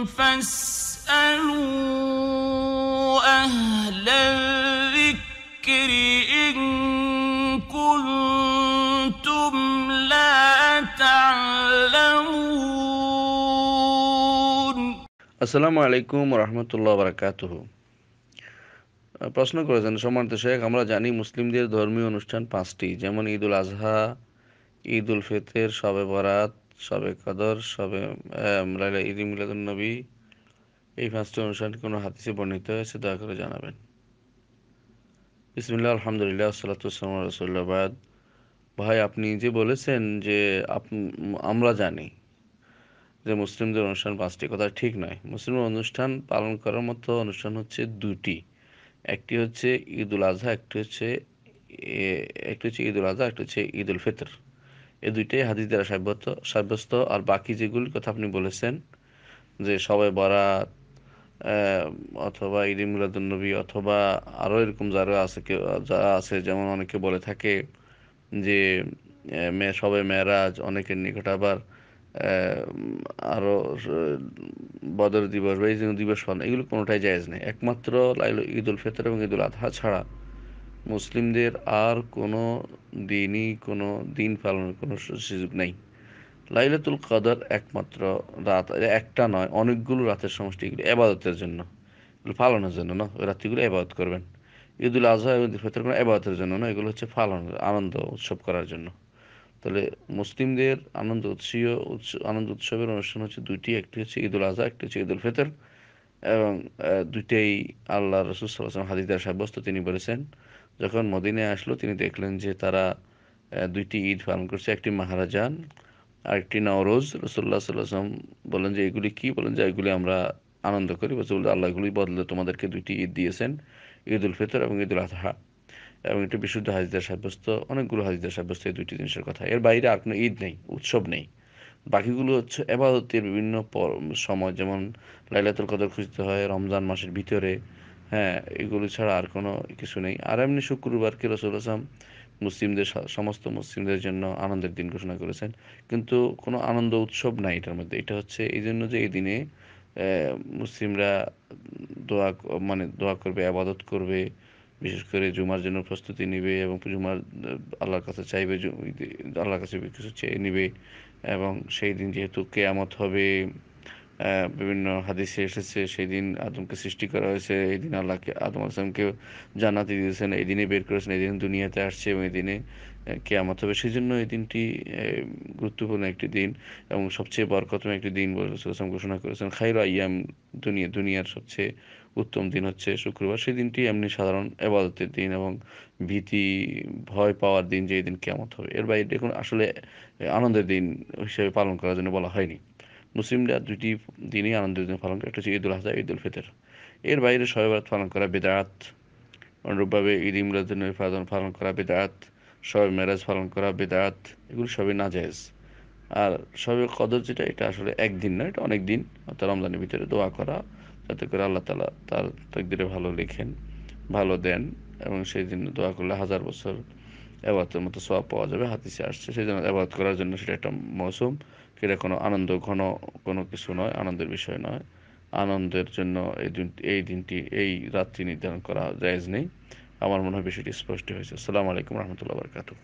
আসসালামু আলাইকুম রহমতুল্লাহ বারকাত প্রশ্ন করেছেন সম্মানিত শেখ আমরা জানি মুসলিমদের ধর্মীয় অনুষ্ঠান পাঁচটি যেমন ঈদুল আজহা ঈদ উল ফিতর শবে বরাত সবে কদর সবে লাইলা ঈদ মিলাদুন নবী এই পাঁচটি অনুষ্ঠান কোনো হাদিসে বর্ণিত হয়েছে দয়া করে জানাবেন বিসমিল্লা আলহামদুলিল্লাহ সালাতুসাল্লাম রসুল্লাবাদ ভাই আপনি যে বলেছেন যে আমরা জানি যে মুসলিমদের অনুষ্ঠান পাঁচটি কথা ঠিক নয় মুসলিম অনুষ্ঠান পালন করার মতো অনুষ্ঠান হচ্ছে দুটি একটি হচ্ছে ঈদুল আজহা একটি হচ্ছে একটি হচ্ছে ঈদুল আজহা একটি হচ্ছে ঈদুল ফিতর এ দুইটাই হাদিস দ্বারা সাব্যস্ত সাব্যস্ত আর বাকি যেগুলির কথা আপনি বলেছেন যে সবাই বরাত অথবা ইদি মিলাদুলনবী অথবা আরও এরকম যারা আছে কেউ যারা আছে যেমন অনেকে বলে থাকে যে মেয়ে সবে মেয়েরাজ অনেকের নিকট আবার আরও বদর দিবস বা এই দিবস হন এগুলো কোনোটাই জায়জ নেই একমাত্র লাইল ঈদুল ফিতর এবং ঈদুল আধা ছাড়া মুসলিমদের আর কোনো দিনই কোনো দিন পালনের কোনো সুযোগ নেই লাইলাতুল কদর একমাত্র রাত একটা নয় অনেকগুলো রাতের সমষ্টি এগুলো এবাদতের জন্য এগুলো পালনের জন্য না ওই রাত্রিগুলো এবাদত করবেন ঈদুল আজহা এবং ঈদুল কোনো এবাদতের জন্য না এগুলো হচ্ছে ফালন আনন্দ উৎসব করার জন্য তাহলে মুসলিমদের আনন্দ উৎসীয় আনন্দ উৎসবের অনুষ্ঠান হচ্ছে দুইটি একটি হচ্ছে ঈদুল আজহা একটি হচ্ছে ঈদুল ফেতর এবং দুইটাই আল্লাহ রসুল সাল্লাহ হাদিদার সাব্যস্ত তিনি বলেছেন যখন মদিনায় আসলো তিনি দেখলেন যে তারা দুইটি ঈদ পালন করছে একটি মাহারাজান আর একটি নওরোজ রসুল্লাহ সাল্লাম বলেন যে এগুলি কি বলেন যে এগুলি আমরা আনন্দ করি বসুল্লাহ আল্লাহ এগুলি বদলে তোমাদেরকে দুইটি ঈদ দিয়েছেন ঈদ উল ফিতর এবং ঈদ উল আজহা এবং একটি বিশুদ্ধ হাজিদার সাব্যস্ত অনেকগুলো হাজিদার সাব্যস্ত এই দুইটি জিনিসের কথা এর বাইরে আর কোনো ঈদ নেই উৎসব নেই বাকিগুলো হচ্ছে এবাদতের বিভিন্ন সময় যেমন লাইলাতুল কদর খুঁজতে হয় রমজান মাসের ভিতরে হ্যাঁ এগুলো ছাড়া আর কোনো কিছু নেই আর এমনি শুক্রবার রসুল আসলাম মুসলিমদের সমস্ত মুসলিমদের জন্য আনন্দের দিন ঘোষণা করেছেন কিন্তু কোনো আনন্দ উৎসব নাই এটার মধ্যে এটা হচ্ছে এই জন্য যে এই দিনে মুসলিমরা দোয়া মানে দোয়া করবে আবাদত করবে বিশেষ করে জুমার জন্য প্রস্তুতি নিবে এবং জুমার আল্লাহর কাছে চাইবে আল্লাহর কাছে কিছু চেয়ে নেবে এবং সেই দিন যেহেতু কেয়ামত হবে বিভিন্ন হাদিসে এসেছে সেই দিন আদমকে সৃষ্টি করা হয়েছে এই দিন আল্লাহকে আদম আসলামকে জানাতে দিয়েছেন এই দিনে বের করেছেন এই দিন দুনিয়াতে আসছে এবং এই দিনে কেয়ামত হবে সেই জন্য এই দিনটি গুরুত্বপূর্ণ একটি দিন এবং সবচেয়ে বরকতম একটি দিন বলে রসুলাম ঘোষণা করেছেন খাইরা ইয়াম দুনিয়া দুনিয়ার সবচেয়ে উত্তম দিন হচ্ছে শুক্রবার সেই দিনটি এমনি সাধারণ এবাদতের দিন এবং ভীতি ভয় পাওয়ার দিন যে এই দিন কেয়ামত হবে এর বাইরে দেখুন আসলে আনন্দের দিন হিসেবে পালন করার জন্য বলা হয়নি মুসলিমরা দুটি দিনই আনন্দের দিন পালন করে একটা হচ্ছে ঈদুল আজহা ঈদুল ফিতর এর বাইরে সবাই পালন করা বেদাত অনুরূপভাবে ঈদ ইমরাদিন পালন পালন করা বেদাত সবে মেরাজ পালন করা বেদাত এগুলো সবই নাজায়জ আর সবে কদর যেটা এটা আসলে একদিন না এটা অনেক দিন অর্থাৎ রমজানের ভিতরে দোয়া করা যাতে করে আল্লাহ তালা তার তকদিরে ভালো লেখেন ভালো দেন এবং সেই দিন দোয়া করলে হাজার বছর অ্যাবাতের মতো সব পাওয়া যাবে হাতিসে আসছে সেই জন্য এবার করার জন্য সেটা একটা মৌসুম এটা কোনো আনন্দ ঘন কোনো কিছু নয় আনন্দের বিষয় নয় আনন্দের জন্য এই দিন এই দিনটি এই রাত্রি নির্ধারণ করা জায়েজ নেই আমার মনে হয় বিষয়টি স্পষ্ট হয়েছে আসসালামু আলাইকুম রহমতুল্লাহ বরকাতু